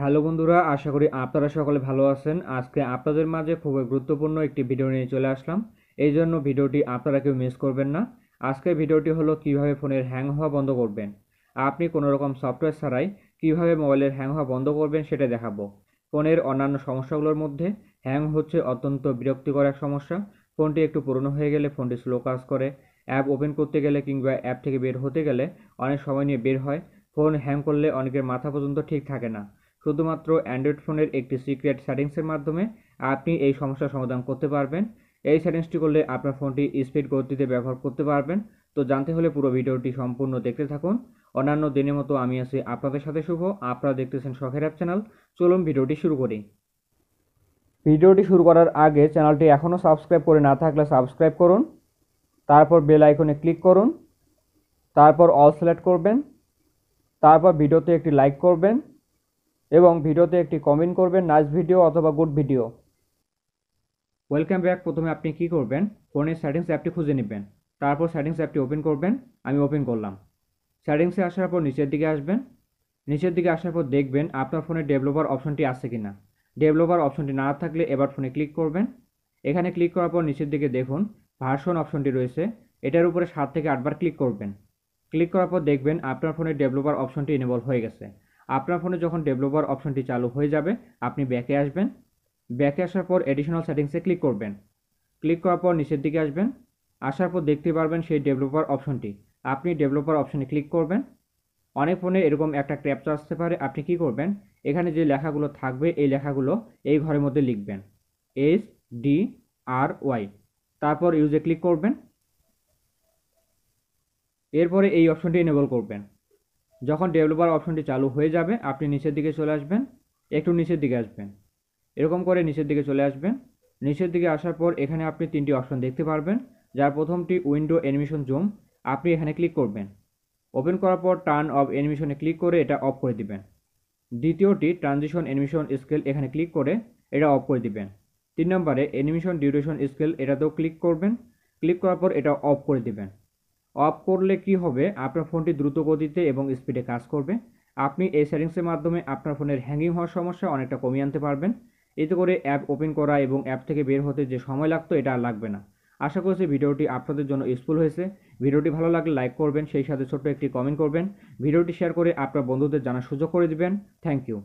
hello বন্ধুরা আশা করি আপনারা সকলে ভালো আছেন আজকে আপনাদের মাঝে খুবই গুরুত্বপূর্ণ একটি ভিডিও নিয়ে চলে আসলাম এই জন্য ভিডিওটি আপনারা কেউ মিস করবেন না আজকের ভিডিওটি হলো কিভাবে ফোনের হ্যাং হওয়া বন্ধ করবেন আপনি কোনো রকম সফটওয়্যার ছাড়াই কিভাবে মোবাইলের হ্যাং হওয়া বন্ধ করবেন সেটা দেখাবো ফোনের অন্যান্য সমস্যাগুলোর মধ্যে হ্যাং হচ্ছে অত্যন্ত বিরক্তিকর এক সমস্যা ফোনটি একটু পুরনো হয়ে গেলে ফোনটি স্লো কাজ করে অ্যাপ ওপেন করতে গেলে কিংবা অ্যাপ থেকে বের হতে গেলে অনেক সময় নিয়ে বের হয় ফোন হ্যাং করলে অনেকের মাথা পর্যন্ত ঠিক থাকে না শুধুমাত্র অ্যান্ড্রয়েড ফোনের একটি সিক্রেট সেটিংসের মাধ্যমে আপনি এই সমস্যার সমাধান করতে পারবেন এই সেটিংসটি করলে আপনার ফোনটি স্পিড গতিতে ব্যবহার করতে পারবেন তো জানতে হলে পুরো ভিডিওটি সম্পূর্ণ দেখতে থাকুন অন্যান্য দিনের মতো আমি আছি আপনাদের সাথে শুভ আপনারা দেখতেছেন শখের অ্যাপ চ্যানেল চলুন ভিডিওটি শুরু করি ভিডিওটি শুরু করার আগে চ্যানেলটি এখনও সাবস্ক্রাইব করে না থাকলে সাবস্ক্রাইব করুন তারপর বেল আইকনে ক্লিক করুন তারপর অল সিলেক্ট করবেন তারপর ভিডিওতে একটি লাইক করবেন এবং ভিডিওতে একটি কমেন্ট করবেন নাইস ভিডিও অথবা গুড ভিডিও ওয়েলকাম ব্যাক প্রথমে আপনি কি করবেন ফোনের সেটিংস অ্যাপটি খুঁজে নেবেন তারপর সেটিংস অ্যাপটি ওপেন করবেন আমি ওপেন করলাম সেটিংসে আসার পর নিচের দিকে আসবেন নিচের দিকে আসার পর দেখবেন আপনার ফোনে ডেভেলপার অপশনটি আছে কি না ডেভেলপার অপশনটি না থাকলে এবার ফোনে ক্লিক করবেন এখানে ক্লিক করার পর নিচের দিকে দেখুন ভার্সন অপশনটি রয়েছে এটার উপরে সাত থেকে আটবার ক্লিক করবেন ক্লিক করার পর দেখবেন আপনার ফোনে ডেভেলপার অপশনটি এনেবল হয়ে গেছে আপনার ফোনে যখন ডেভেলপার অপশনটি চালু হয়ে যাবে আপনি ব্যাকে আসবেন ব্যাকে আসার পর এডিশনাল সেটিংসে ক্লিক করবেন ক্লিক করার পর নিচের দিকে আসবেন আসার পর দেখতে পারবেন সেই ডেভেলপার অপশনটি আপনি ডেভেলপার অপশনে ক্লিক করবেন অনেক ফোনে এরকম একটা ক্যাপচা আসতে পারে আপনি কি করবেন এখানে যে লেখাগুলো থাকবে এই লেখাগুলো এই ঘরের মধ্যে লিখবেন এস ডি আর ওয়াই তারপর ইউজে ক্লিক করবেন এরপরে এই অপশনটি এনেবল করবেন যখন ডেভেলপার অপশনটি চালু হয়ে যাবে আপনি নিচের দিকে চলে আসবেন একটু নিচের দিকে আসবেন এরকম করে নিচের দিকে চলে আসবেন নিচের দিকে আসার পর এখানে আপনি তিনটি অপশন দেখতে পারবেন যার প্রথমটি উইন্ডো অ্যানিমেশন জুম আপনি এখানে ক্লিক করবেন ওপেন করার পর টার্ন অফ অ্যানিমেশনে ক্লিক করে এটা অফ করে দিবেন দ্বিতীয়টি ট্রানজিশন অ্যানিমেশন স্কেল এখানে ক্লিক করে এটা অফ করে দিবেন তিন নম্বরে অ্যানিমেশন ডিউরেশন স্কেল এটাতেও ক্লিক করবেন ক্লিক করার পর এটা অফ করে দিবেন অফ করলে কি হবে আপনার ফোনটি দ্রুত গতিতে এবং স্পিডে কাজ করবে আপনি এই সেটিংসের মাধ্যমে আপনার ফোনের হ্যাঙ্গিং হওয়ার সমস্যা অনেকটা কমিয়ে আনতে পারবেন এতে করে অ্যাপ ওপেন করা এবং অ্যাপ থেকে বের হতে যে সময় লাগতো এটা আর লাগবে না আশা করছি ভিডিওটি আপনাদের জন্য ইউজফুল হয়েছে ভিডিওটি ভালো লাগলে লাইক করবেন সেই সাথে ছোট্ট একটি কমেন্ট করবেন ভিডিওটি শেয়ার করে আপনার বন্ধুদের জানার সুযোগ করে দিবেন থ্যাংক ইউ